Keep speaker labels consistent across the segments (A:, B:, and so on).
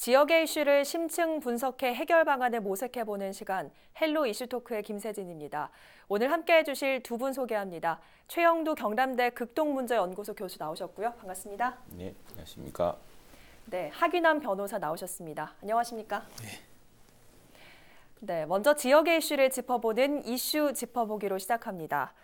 A: 지역의 이슈를 심층 분석해 해결 방안을 모색해보는 시간 헬로 이슈토크의 김세진입니다. 오늘 함께해 주실 두 분 소개합니다. 최영두 경남대 극동문제연구소 교수 나오셨고요. 반갑습니다.
B: 네, 안녕하십니까.
A: 네, 하기남 변호사 나오셨습니다. 안녕하십니까. 네. 네, 먼저 지역의 이슈를 짚어보는 이슈 짚어보기로 시작합니다.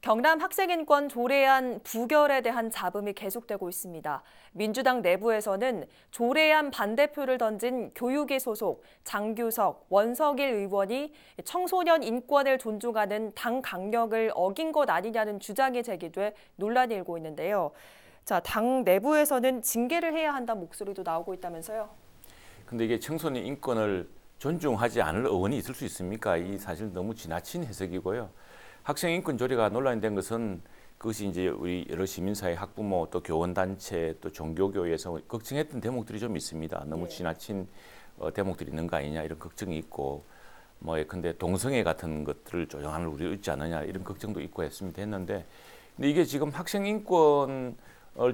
A: 경남 학생인권 조례안 부결에 대한 잡음이 계속되고 있습니다. 민주당 내부에서는 조례안 반대표를 던진 교육위 소속 장규석, 원석일 의원이 청소년 인권을 존중하는 당 강령을 어긴 것 아니냐는 주장이 제기돼 논란이 일고 있는데요. 자, 당 내부에서는 징계를 해야 한다는 목소리도 나오고 있다면서요.
B: 근데 이게 청소년 인권을 존중하지 않을 의원이 있을 수 있습니까? 이 사실 너무 지나친 해석이고요. 학생 인권 조례가 논란이 된 것은 그것이 이제 우리 여러 시민사회 학부모 또 교원단체 또 종교교에서 회 걱정했던 대목들이 좀 있습니다. 너무 네. 지나친 어, 대목들이 있는 거 아니냐 이런 걱정이 있고 뭐 예, 근데 동성애 같은 것들을 조정하는 우리 있지 않느냐 이런 걱정도 있고 했습니다 했는데 근데 이게 지금 학생 인권을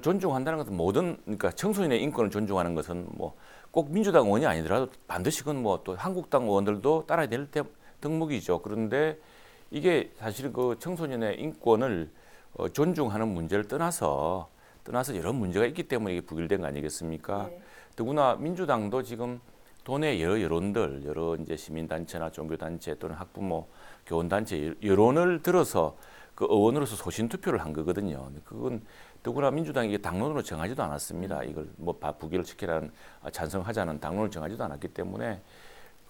B: 존중한다는 것은 모든 그러니까 청소년의 인권을 존중하는 것은 뭐 꼭 민주당 의원이 아니더라도 반드시 그건 뭐 또 한국당 의원들도 따라야 될 대, 덕목이죠 그런데 이게 사실 그 청소년의 인권을 어, 존중하는 문제를 떠나서 떠나서 여러 문제가 있기 때문에 이게 부결된 거 아니겠습니까? 네. 더구나 민주당도 지금 도내 여러 여론들, 여러 이제 시민단체나 종교단체 또는 학부모, 교원단체 여론을 들어서 그 의원으로서 소신 투표를 한 거거든요. 그건 더구나 민주당이 이게 당론으로 정하지도 않았습니다. 음. 이걸 뭐 부결 시키라는 아, 찬성하자는 당론을 정하지도 않았기 때문에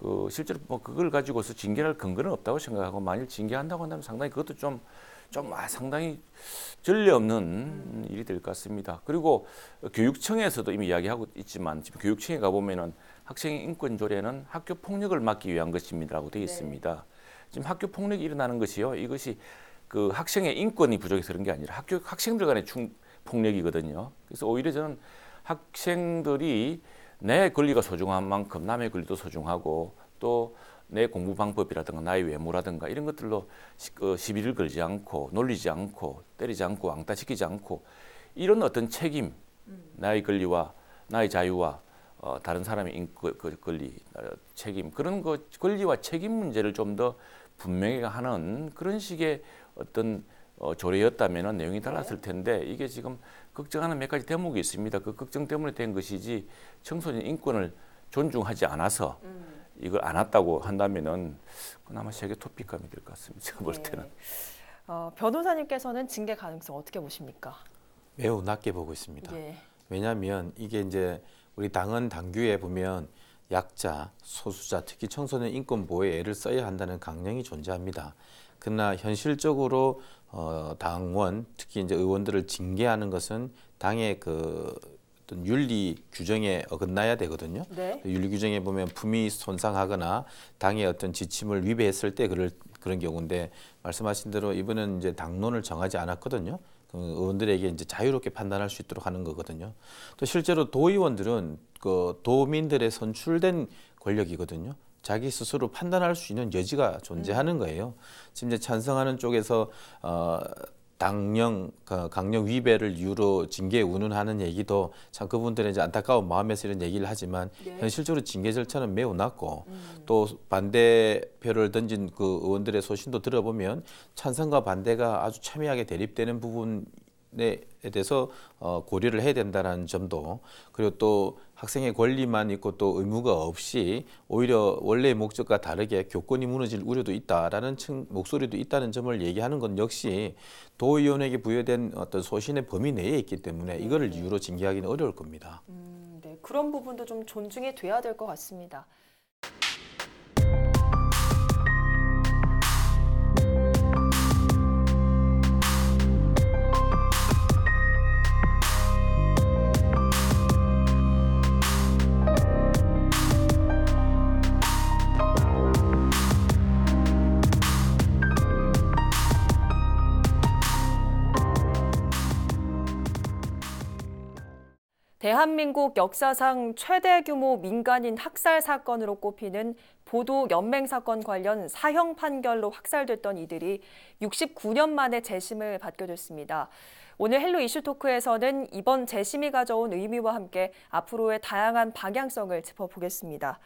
B: 그 실제로 뭐 그걸 가지고서 징계할 근거는 없다고 생각하고 만일 징계한다고 한다면 상당히 그것도 좀 좀 아, 상당히 전례 없는 일이 될 것 같습니다. 그리고 교육청에서도 이미 이야기하고 있지만 지금 교육청에 가보면은 학생의 인권 조례는 학교 폭력을 막기 위한 것입니다라고 되어 네. 있습니다. 지금 학교 폭력이 일어나는 것이요. 이것이 그 학생의 인권이 부족해서 그런 게 아니라 학교 학생들 간의 충 폭력이거든요. 그래서 오히려 저는 학생들이 내 권리가 소중한 만큼 남의 권리도 소중하고 또 내 공부 방법이라든가 나의 외모라든가 이런 것들로 그 시비를 걸지 않고 놀리지 않고 때리지 않고 왕따시키지 않고 이런 어떤 책임 음. 나의 권리와 나의 자유와 어, 다른 사람의 인, 그, 그, 권리, 어, 책임 그런 거 권리와 책임 문제를 좀 더 분명히 하는 그런 식의 어떤 어, 조례였다면 내용이 달랐을 텐데 이게 지금 걱정하는 몇 가지 대목이 있습니다. 그 걱정 때문에 된 것이지 청소년 인권을 존중하지 않아서 음. 이걸 안 왔다고 한다면은
C: 그나마 세계 토픽감이 될 것 같습니다. 제가 볼 네. 때는.
A: 어, 변호사님께서는 징계 가능성 어떻게 보십니까?
C: 매우 낮게 보고 있습니다. 예. 왜냐하면 이게 이제 우리 당헌 당규에 보면 약자, 소수자, 특히 청소년 인권 보호에 애를 써야 한다는 강령이 존재합니다. 그러나 현실적으로 어, 당원 특히 이제 의원들을 징계하는 것은 당의 그 어떤 윤리 규정에 어긋나야 되거든요. 네. 그 윤리 규정에 보면 품위 손상하거나 당의 어떤 지침을 위배했을 때 그럴 그런 경우인데 말씀하신 대로 이분은 이제 당론을 정하지 않았거든요. 그 의원들에게 이제 자유롭게 판단할 수 있도록 하는 거거든요. 또 실제로 도의원들은 그 도민들의 선출된 권력이거든요. 자기 스스로 판단할 수 있는 여지가 존재하는 거예요. 지금 이제 찬성하는 쪽에서 어, 당령 그 강령 위배를 이유로 징계 운운하는 얘기도 참 그분들의 이제 안타까운 마음에서 이런 얘기를 하지만 네. 현실적으로 징계 절차는 매우 낮고 음. 또 반대표를 던진 그 의원들의 소신도 들어보면 찬성과 반대가 아주 첨예하게 대립되는 부분 에 대해서 어, 고려를 해야 된다는 점도 그리고 또 학생의 권리만 있고 또 의무가 없이 오히려 원래의 목적과 다르게 교권이 무너질 우려도 있다라는 층, 목소리도 있다는 점을 얘기하는 건 역시 도의원에게 부여된 어떤 소신의 범위 내에 있기 때문에 이거를 음. 이유로 징계하기는 어려울 겁니다.
A: 음, 네. 그런 부분도 좀 존중이 돼야 될 것 같습니다. 대한민국 역사상 최대 규모 민간인 학살 사건으로 꼽히는 보도 연맹 사건 관련 사형 판결로 확살됐던 이들이 69년 만에 재심을 받게 됐습니다. 오늘 헬로 이슈 토크에서는 이번 재심이 가져온 의미와 함께 앞으로의 다양한 방향성을 짚어보겠습니다.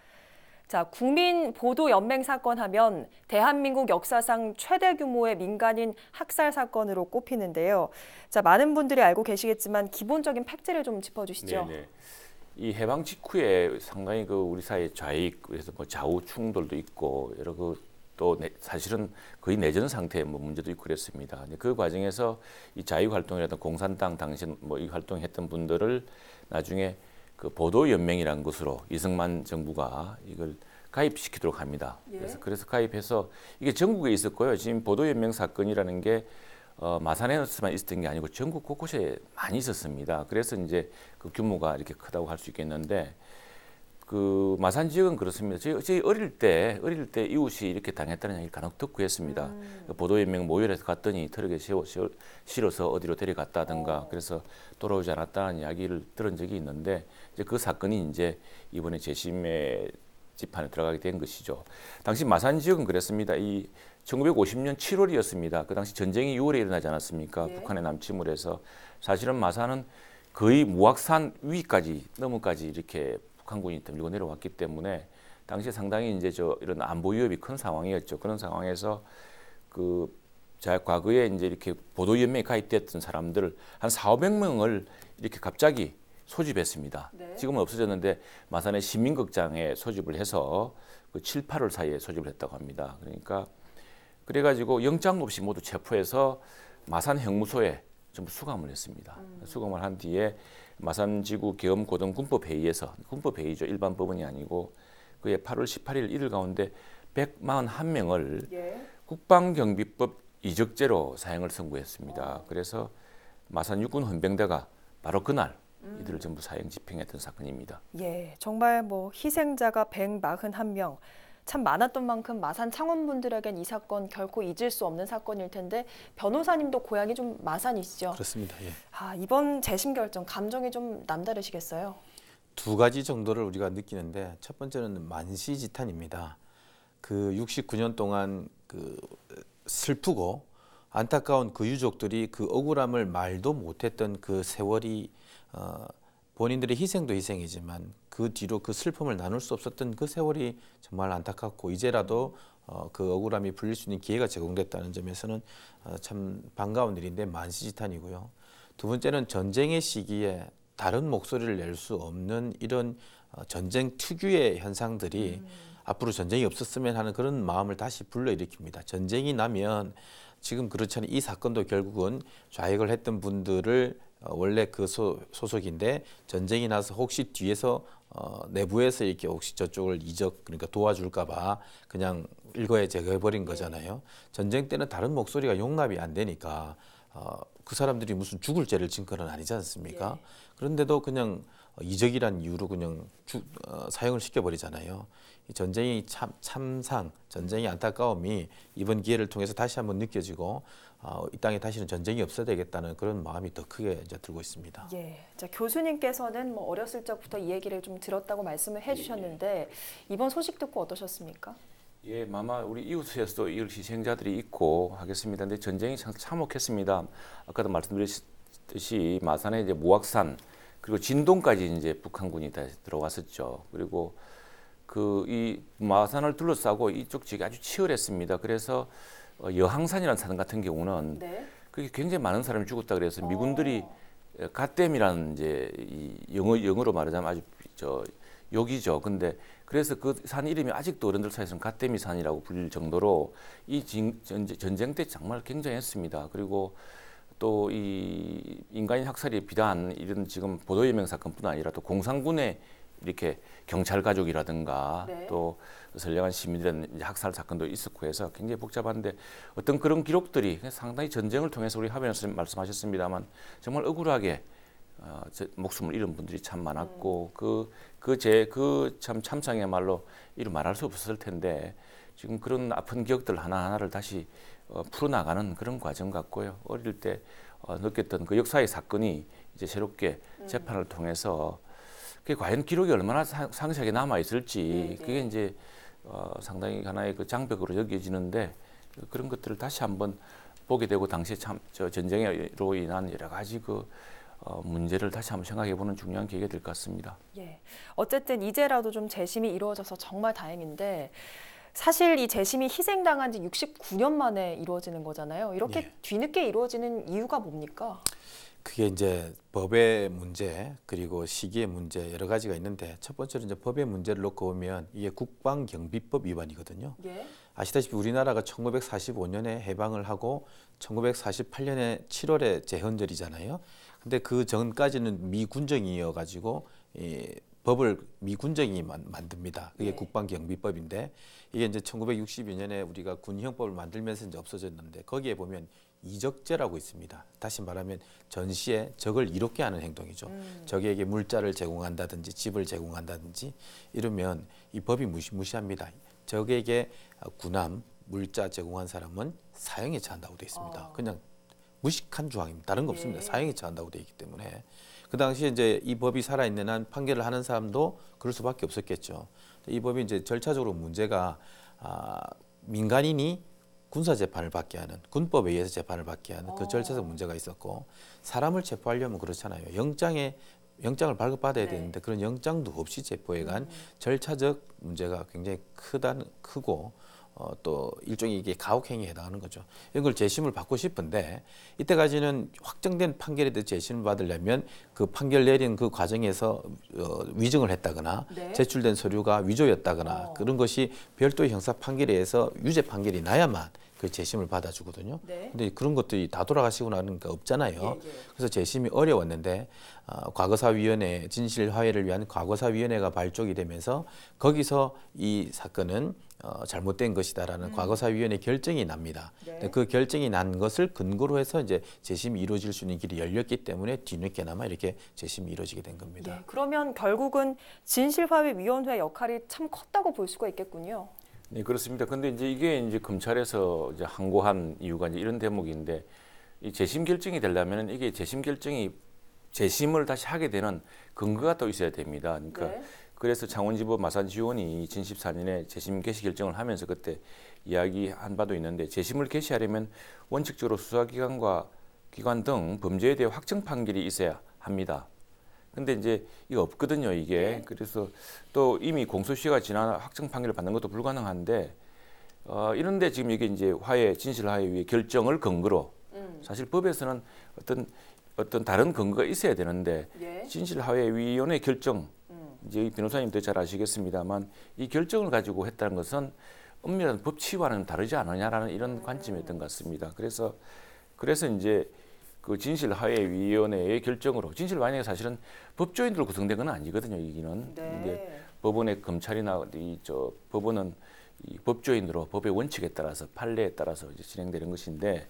A: 자, 국민 보도 연맹 사건 하면 대한민국 역사상 최대 규모의 민간인 학살 사건으로 꼽히는데요. 자, 많은 분들이 알고 계시겠지만 기본적인 팩트를 좀 짚어 주시죠.
B: 네이 네. 해방 직후에 상당히 그 우리 사회 좌익 그래서 뭐 좌우 충돌도 있고 여러 그 또 사실은 거의 내전 상태의 뭐 문제도 있고 그랬습니다. 그 과정에서 이 자유 활동이라든 공산당 당시 뭐이 활동했던 분들을 나중에 그 보도 연맹이라는 것으로 이승만 정부가 이걸 가입시키도록 합니다. 예. 그래서 그래서 가입해서 이게 전국에 있었고요. 지금 보도 연맹 사건이라는 게 어, 마산에서만 있었던 게 아니고 전국 곳곳에 많이 있었습니다. 그래서 이제 그 규모가 이렇게 크다고 할 수 있겠는데 그 마산 지역은 그렇습니다. 저희, 저희 어릴 때 어릴 때 이웃이 이렇게 당했다는 얘기를 간혹 듣고 했습니다. 음. 그 보도연맹 모여에서 갔더니 트럭에 세워, 실워 실어서 어디로 데려갔다든가 오. 어. 그래서 돌아오지 않았다는 이야기를 들은 적이 있는데 이제 그 사건이 이제 이번에 재심의집판에 들어가게 된 것이죠. 당시 마산 지역은 그랬습니다. 이 1950년 7월이었습니다. 그 당시 전쟁이 6월에 일어나지 않았습니까? 네. 북한의 남침을 해서 사실은 마산은 거의 무악산 위까지 넘어까지 이렇게 북한군이 들고 내려왔기 때문에 당시에 상당히 이제 저 이런 안보 위협이 큰 상황이었죠. 그런 상황에서 그 제가 과거에 이제 이렇게 보도 연맹에 가입됐던 사람들 한 4,500명을 이렇게 갑자기 소집했습니다. 네. 지금은 없어졌는데 마산의 시민극장에 소집을 해서 그 7, 8월 사이에 소집을 했다고 합니다. 그러니까 그래가지고 영장 없이 모두 체포해서 마산 형무소에 전부 수감을 했습니다. 음. 수감을 한 뒤에 마산지구 계엄고등군법회의에서 군법회의죠. 일반 법원이 아니고 그해 8월 18일 이들 가운데 141명을 예. 국방경비법 이적죄로 사형을 선고했습니다. 오. 어. 그래서 마산 육군 헌병대가 바로 그날 음. 이들을 전부 사형 집행했던 사건입니다.
A: 예, 정말 뭐 희생자가 141명, 참 많았던 만큼 마산 창원분들에겐 이 사건 결코 잊을 수 없는 사건일 텐데 변호사님도 고향이 좀 마산이시죠? 그렇습니다. 예. 아, 이번 재심 결정 감정이 좀 남다르시겠어요?
C: 두 가지 정도를 우리가 느끼는데 첫 번째는 만시지탄입니다. 그 69년 동안 그 슬프고 안타까운 그 유족들이 그 억울함을 말도 못했던 그 세월이 어, 본인들의 희생도 희생이지만 그 뒤로 그 슬픔을 나눌 수 없었던 그 세월이 정말 안타깝고 이제라도 어, 그 억울함이 풀릴 수 있는 기회가 제공됐다는 점에서는 어, 참 반가운 일인데 만시지탄이고요. 두 번째는 전쟁의 시기에 다른 목소리를 낼 수 없는 이런 어, 전쟁 특유의 현상들이 음. 앞으로 전쟁이 없었으면 하는 그런 마음을 다시 불러일으킵니다. 전쟁이 나면 지금 그렇잖아요. 이 사건도 결국은 좌익을 했던 분들을 어, 원래 그 소, 속인데 전쟁이 나서 혹시 뒤에서 어, 내부에서 이렇게 혹시 저쪽을 이적 그러니까 도와줄까봐 그냥 일거에 제거해버린 거잖아요. 전쟁 때는 다른 목소리가 용납이 안 되니까 어, 그 사람들이 무슨 죽을 죄를 진거은 아니지 않습니까? 예. 그런데도 그냥 이적이란 이유로 그냥 주, 어, 사용을 시켜버리잖아요. 전쟁의 참, 참상, 전쟁의 안타까움이 이번 기회를 통해서 다시 한번 느껴지고 어, 이 땅에 다시는 전쟁이 없어야 되겠다는 그런 마음이 더 크게 이제 들고 있습니다.
A: 예, 자, 교수님께서는 뭐 어렸을 적부터 이 얘기를 좀 들었다고 말씀을 예, 예. 해주셨는데 예. 이번 소식 듣고 어떠셨습니까?
C: 예, 마마
B: 우리 이웃에서도 이웃 희생자들이 있고 하겠습니다. 근데 전쟁이 참 참혹했습니다. 아까도 말씀드렸듯이 마산의 이제 무악산 그리고 진동까지 이제 북한군이 다 들어왔었죠. 그리고 그이 마산을 둘러싸고 이쪽 지역이 아주 치열했습니다. 그래서 어, 여항산이라는 산 같은 경우는 네. 그게 굉장히 많은 사람이 죽었다 그래서 어. 미군들이 어. 갓댐이라는 이제 이 영어 영어로 말하자면 아주 저 여기죠. 근데 그래서 그 산 이름이 아직도 어른들 사이에서는 갓데미 산이라고 불릴 정도로 이 진, 전쟁 때 정말 굉장했습니다. 그리고 또 이 인간인 학살이 비단 이런 지금 보도예명 사건뿐 아니라 또 공산군의 이렇게 경찰 가족이라든가 네. 또 선량한 시민들의 학살 사건도 있었고 해서 굉장히 복잡한데 어떤 그런 기록들이 상당히 전쟁을 통해서 우리 하변 선생님 말씀하셨습니다만 정말 억울하게 어, 목숨을 잃은 분들이 참 많았고 음. 그그 제 그 참참상의말로 이루 말할 수 없었을 텐데 지금 그런 아픈 기억들 하나하나를 다시 어, 풀어나가는 그런 과정 같고요. 어릴 때 어, 느꼈던 그 역사의 사건이 이제 새롭게 음. 재판을 통해서 그게 과연 기록이 얼마나 상세하게 남아 있을지 네, 네. 그게 이제 어, 상당히 하나의 그 장벽으로 여겨지는데 그런 것들을 다시 한번 보게 되고 당시에 참저 전쟁으로 인한 여러 가지 그 어, 문제를 다시 한번 생각해보는 중요한 계기가될 것 같습니다.
A: 예, 어쨌든 이제라도 좀 재심이 이루어져서 정말 다행인데 사실 이 재심이 희생당한 지 69년 만에 이루어지는 거잖아요. 이렇게 예. 뒤늦게 이루어지는 이유가 뭡니까?
C: 그게 이제 법의 문제 그리고 시기의 문제 여러 가지가 있는데 첫 번째로 이제 법의 문제를 놓고 보면 이게 국방경비법 위반이거든요. 예. 아시다시피 우리나라가 1945년에 해방을 하고 1948년에 7월에 재헌절이잖아요. 근데 그 전까지는 미군정이어 가지고 이 법을 미군정이 만듭니다. 그게 네. 국방경비법인데 이게 이제 1962년에 우리가 군형법을 만들면서 이제 없어졌는데 거기에 보면 이적죄라고 있습니다. 다시 말하면 전시에 적을 이롭게 하는 행동이죠. 음. 적에게 물자를 제공한다든지 집을 제공한다든지 이러면 이 법이 무시무시합니다. 적에게 군함 물자 제공한 사람은 사형에 처한다고 되어 있습니다. 어. 그냥 무식한 조항입니다. 다른 거 네. 없습니다. 사형에 처한다고 되어 있기 때문에 그 당시에 이제 이 법이 살아있는 한 판결을 하는 사람도 그럴 수밖에 없었겠죠. 이 법이 이제 절차적으로 문제가 아, 민간인이 군사 재판을 받게 하는 군법에 의해서 재판을 받게 하는 그 어. 절차적 문제가 있었고 사람을 체포하려면 그렇잖아요. 영장에 영장을 발급받아야 네. 되는데 그런 영장도 없이 체포해 간 음. 절차적 문제가 굉장히 크다 크고 어, 또 일종의 이게 가혹행위에 해당하는 거죠. 이걸 재심을 받고 싶은데 이때까지는 확정된 판결에 대해 재심을 받으려면 그 판결 내린 그 과정에서 어, 위증을 했다거나 네. 제출된 서류가 위조였다거나 어. 그런 것이 별도 형사 판결에 의해서 유죄 판결이 나야만 그 재심을 받아주거든요. 네. 근데 그런 것들이 다 돌아가시고 나니까 그러니까 없잖아요. 예, 예. 그래서 재심이 어려웠는데 어, 과거사위원회 진실 화해를 위한 과거사위원회가 발족이 되면서 거기서 이 사건은 어, 잘못된 것이다라는 음. 과거사위원회 결정이 납니다. 네. 그 결정이 난 것을 근거로 해서 이제 재심이 이루어질 수 있는 길이 열렸기 때문에 뒤늦게나마 이렇게 재심이 이루어지게 된
A: 겁니다. 네. 그러면 결국은 진실화해위원회 역할이 참 컸다고 볼 수가 있겠군요.
C: 네, 그렇습니다. 근데 이제
B: 이게 이제 검찰에서 이제 항고한 이유가 이제 이런 대목인데 이 재심 결정이 되려면 이게 재심 결정이 재심을 다시 하게 되는 근거가 또 있어야 됩니다. 그러니까 네. 그래서 창원지법 마산지원이 2014년에 재심 개시 결정을 하면서 그때 이야기한 바도 있는데 재심을 개시하려면 원칙적으로 수사기관과 기관 등 범죄에 대해 확정 판결이 있어야 합니다. 근데 이제 이거 없거든요, 이게. 네. 그래서 또 이미 공소시효가 지난 확정 판결을 받는 것도 불가능한데 어, 이런데 지금 이게 이제 화해 진실화해 위의 결정을 근거로 음. 사실 법에서는 어떤 어떤 다른 근거가 있어야 되는데 예. 진실화해위원회 결정 음. 이제 변호사님도 잘 아시겠습니다만 이 결정을 가지고 했다는 것은 엄밀한 법치와는 다르지 않느냐라는 이런 음. 관점이었던 것 같습니다. 그래서 그래서 이제 그 진실화해위원회의 결정으로 진실 완행이 사실은 법조인들로 구성된 건 아니거든요. 이기는 네. 이제 법원의 검찰이나 이 저 법원은 이 법조인으로 법의 원칙에 따라서 판례에 따라서 이제 진행되는 것인데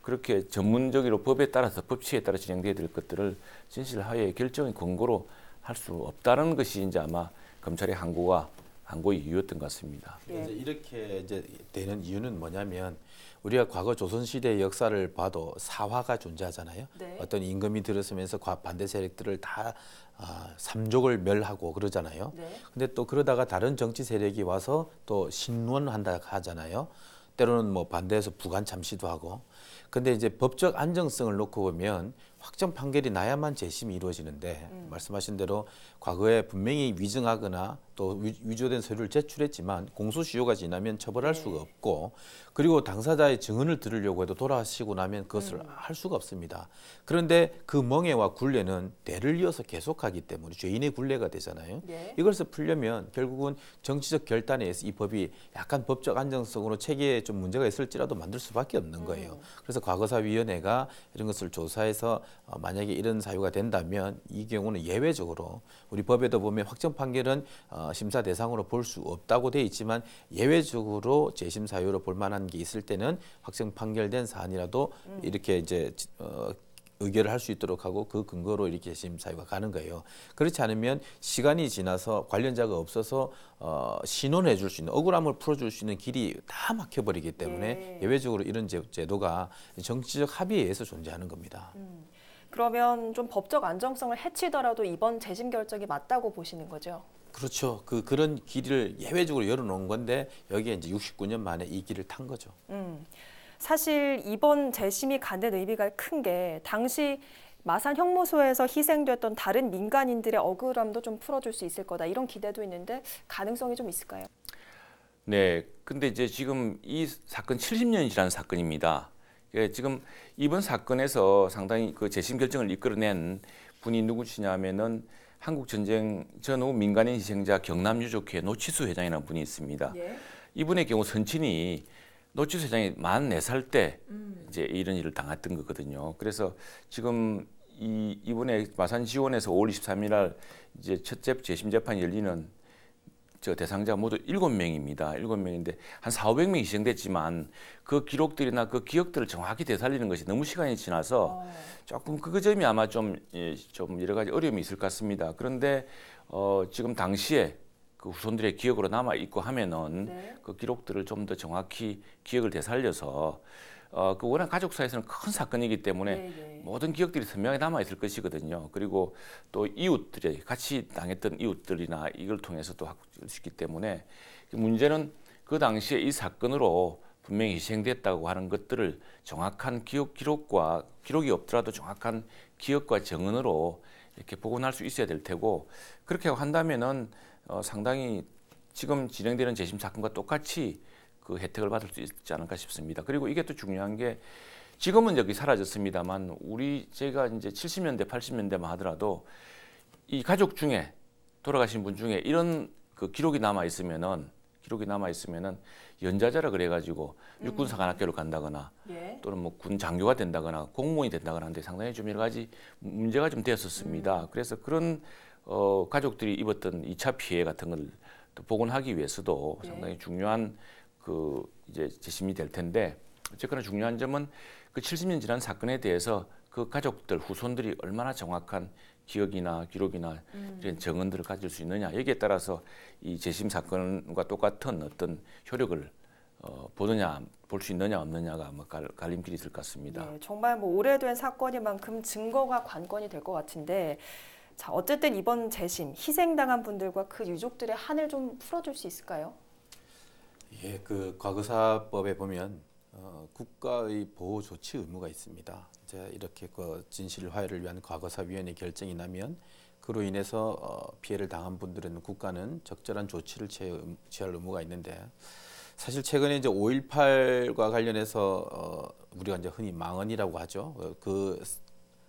B: 그렇게 전문적으로 법에 따라서 법치에 따라 진행되어야될 것들을 진실화해의 결정의 권고로 할 수 없다는 것이 이제 아마 검찰의 항고가 항고의 이유였던 것 같습니다.
C: 예. 이제 이렇게 이제 되는 이유는 뭐냐면 우리가 과거 조선시대의 역사를 봐도 사화가 존재하잖아요. 네. 어떤 임금이 들었으면서 반대 세력들을 다 아, 삼족을 멸하고 그러잖아요. 네. 근데 또 그러다가 다른 정치 세력이 와서 또 신원한다 하잖아요. 때로는 뭐 반대해서 부관 참시도 하고. 근데 이제 법적 안정성을 놓고 보면 확정 판결이 나야만 재심이 이루어지는데 음. 말씀하신 대로 과거에 분명히 위증하거나 또 위조된 서류를 제출했지만 공소시효가 지나면 처벌할 네. 수가 없고 그리고 당사자의 증언을 들으려고 해도 돌아가시고 나면 그것을 음. 할 수가 없습니다. 그런데 그 멍해와 굴레는 대를 이어서 계속하기 때문에 죄인의 굴레가 되잖아요. 네. 이것을 풀려면 결국은 정치적 결단에 의해서 이 법이 약간 법적 안정성으로 체계에 좀 문제가 있을지라도 만들 수밖에 없는 음. 거예요. 음. 그래서 과거사위원회가 이런 것을 조사해서 어, 만약에 이런 사유가 된다면 이 경우는 예외적으로 우리 법에도 보면 확정 판결은 어, 어, 심사 대상으로 볼 수 없다고 돼 있지만 예외적으로 재심 사유로 볼 만한 게 있을 때는 확정 판결된 사안이라도 음. 이렇게 이제 어, 의결을 할 수 있도록 하고 그 근거로 이렇게 심사위가 가는 거예요. 그렇지 않으면 시간이 지나서 관련자가 없어서 어, 신원해 줄 수 있는 억울함을 풀어줄 수 있는 길이 다 막혀버리기 때문에 예. 예외적으로 이런 제도가 정치적 합의에 의해서 존재하는 겁니다.
A: 음, 그러면 좀 법적 안정성을 해치더라도 이번 재심 결정이 맞다고 보시는 거죠?
C: 그렇죠. 그 그런 길을 예외적으로 열어놓은 건데 여기에 이제 69년 만에 이 길을 탄 거죠.
A: 음, 사실 이번 재심이 간된 의미가 큰 게 당시 마산 형무소에서 희생됐던 다른 민간인들의 억울함도 좀 풀어줄 수 있을 거다 이런 기대도 있는데 가능성이 좀 있을까요?
B: 네, 근데 이제 지금 이 사건 70년이 지난 사건입니다. 예, 지금 이번 사건에서 상당히 그 재심 결정을 이끌어낸 분이 누구시냐면은 한국 전쟁 전후 민간인 희생자 경남 유족회 노치수 회장이라는 분이 있습니다. 예. 이분의 경우 선친이 노치수 회장이 만 네 살때 음. 이제 이런 일을 당했던 거거든요. 그래서 지금 이 이번에 마산 지원에서 5월 23일 날 이제 첫째 재심 재판이 열리는 저 대상자 모두 일곱 명입니다 일 명인데한 사오백 명이 희생됐지만 그 기록들이나 그 기억들을 정확히 되살리는 것이 너무 시간이 지나서 어. 조금 그 점이 아마 좀, 예, 좀 여러 가지 어려움이 있을 것 같습니다. 그런데 어, 지금 당시에 그 후손들의 기억으로 남아 있고 하면은 네. 그 기록들을 좀 더 정확히 기억을 되살려서 어, 그 워낙 가족 사에서는 큰 사건이기 때문에 네네. 네. 모든 기억들이 선명히 남아 있을 것이거든요. 그리고 또 이웃들이 같이 당했던 이웃들이나 이걸 통해서 또 학습시기 때문에 문제는 그 당시에 이 사건으로 분명히 희생됐다고 하는 것들을 정확한 기억 기록과 기록이 없더라도 정확한 기억과 정언으로 이렇게 복원할 수 있어야 될 테고 그렇게 한다면은 어, 상당히 지금 진행되는 재심 사건과 똑같이 그 혜택을 받을 수 있지 않을까 싶습니다. 그리고 이게 또 중요한 게 지금은 여기 사라졌습니다만 우리 제가 이제 70년대 80년대만 하더라도 이 가족 중에 돌아가신 분 중에 이런 그 기록이 남아 있으면은 기록이 남아 있으면은 연자자라 그래가지고 음. 육군사관학교를 간다거나 예. 또는 뭐 군 장교가 된다거나 공무원이 된다거나 하는데 상당히 좀 여러 가지 문제가 좀 되었었습니다. 음. 그래서 그런 어 가족들이 입었던 이차 피해 같은 걸 복원하기 위해서도 예. 상당히 중요한 그 이제 재심이 될 텐데 어쨌거나 중요한 점은 그 70년 지난 사건에 대해서 그 가족들 후손들이 얼마나 정확한 기억이나 기록이나 음. 이런 증언들을 가질 수 있느냐 여기에 따라서 이 재심 사건과 똑같은 어떤 효력을 어, 보느냐 볼 수 있느냐 없느냐가 뭐 갈, 갈림길이 있을 것 같습니다.
A: 네, 정말 뭐 오래된 사건이만큼 증거가 관건이 될 것 같은데 자 어쨌든 이번 재심 희생당한 분들과 그 유족들의 한을 좀 풀어줄 수 있을까요?
C: 예, 그 과거사법에 보면 어, 국가의 보호 조치 의무가 있습니다. 자, 이렇게 그 진실 화해를 위한 과거사위원회 결정이 나면 그로 인해서 어, 피해를 당한 분들은 국가는 적절한 조치를 취할 의무가 있는데 사실 최근에 이제 5.18과 관련해서 어, 우리가 이제 흔히 망언이라고 하죠. 그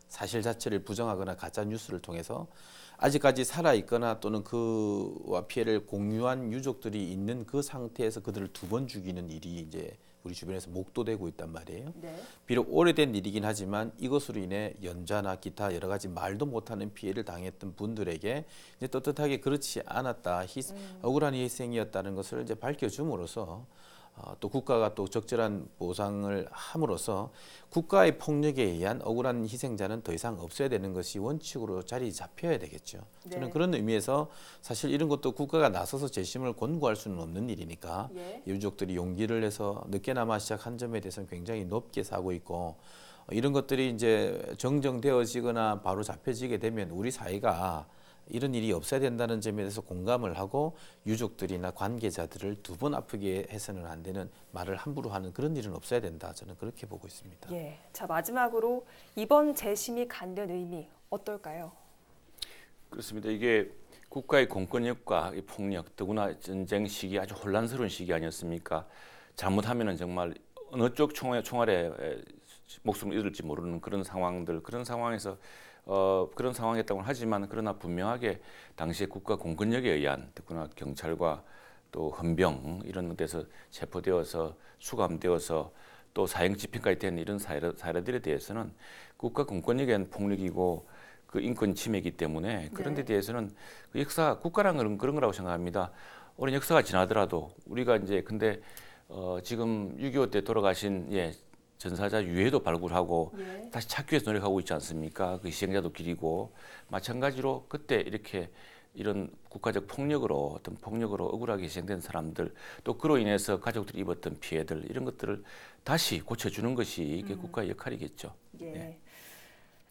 C: 사실 자체를 부정하거나 가짜 뉴스를 통해서 아직까지 살아 있거나 또는 그와 피해를 공유한 유족들이 있는 그 상태에서 그들을 두 번 죽이는 일이 이제 우리 주변에서 목도되고 있단 말이에요. 네. 비록 오래된 일이긴 하지만 이것으로 인해 연좌나 기타 여러 가지 말도 못하는 피해를 당했던 분들에게 이제 떳떳하게 그렇지 않았다, 희, 음. 억울한 희생이었다는 것을 이제 밝혀줌으로써 아, 또 국가가 또 적절한 보상을 함으로써 국가의 폭력에 의한 억울한 희생자는 더 이상 없어야 되는 것이 원칙으로 자리 잡혀야 되겠죠. 네. 저는 그런 의미에서 사실 이런 것도 국가가 나서서 재심을 권고할 수는 없는 일이니까 예. 유족들이 용기를 내서 늦게나마 시작한 점에 대해서는 굉장히 높게 사고 있고 어, 이런 것들이 이제 정정되어지거나 바로 잡혀지게 되면 우리 사회가 이런 일이 없어야 된다는 점에 대해서 공감을 하고 유족들이나 관계자들을 두 번 아프게 해서는 안 되는 말을 함부로 하는 그런 일은 없어야 된다. 저는 그렇게 보고 있습니다.
A: 예. 자, 마지막으로 이번 재심이 갖는 의미 어떨까요?
C: 그렇습니다. 이게 국가의
B: 공권력과 폭력, 더구나 전쟁 시기 아주 혼란스러운 시기 아니었습니까? 잘못하면은 정말 어느 쪽 총알에, 목숨을 잃을지 모르는 그런 상황들, 그런 상황에서 어, 그런 상황이었다고는 하지만 그러나 분명하게 당시에 국가 공권력에 의한 특히나 경찰과 또 헌병 이런 데서 체포되어서 수감되어서 또 사형 집행까지 된 이런 사례, 사례들에 대해서는 국가 공권력에 의한 폭력이고 그 인권 침해이기 때문에 그런 데 네. 대해서는 그 역사 국가란 그런 그런 거라고 생각합니다. 오랜 역사가 지나더라도 우리가 이제 근데 어, 지금 6.25 때 돌아가신 예, 전사자 유해도 발굴하고 예. 다시 찾기 위해서 노력하고 있지 않습니까? 그 희생자도 길이고 마찬가지로 그때 이렇게 이런 국가적 폭력으로 어떤 폭력으로 억울하게 희생된 사람들 또 그로 인해서 가족들이 입었던 피해들 이런 것들을 다시 고쳐주는 것이 이게 음. 국가의 역할이겠죠.
A: 예. 네.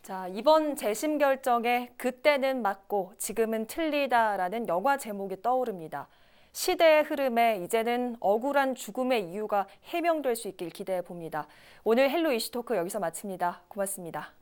A: 자 이번 재심 결정에 그때는 맞고 지금은 틀리다라는 영화 제목이 떠오릅니다. 시대의 흐름에 이제는 억울한 죽음의 이유가 해명될 수 있길 기대해 봅니다. 오늘 헬로 이슈토크 여기서 마칩니다. 고맙습니다.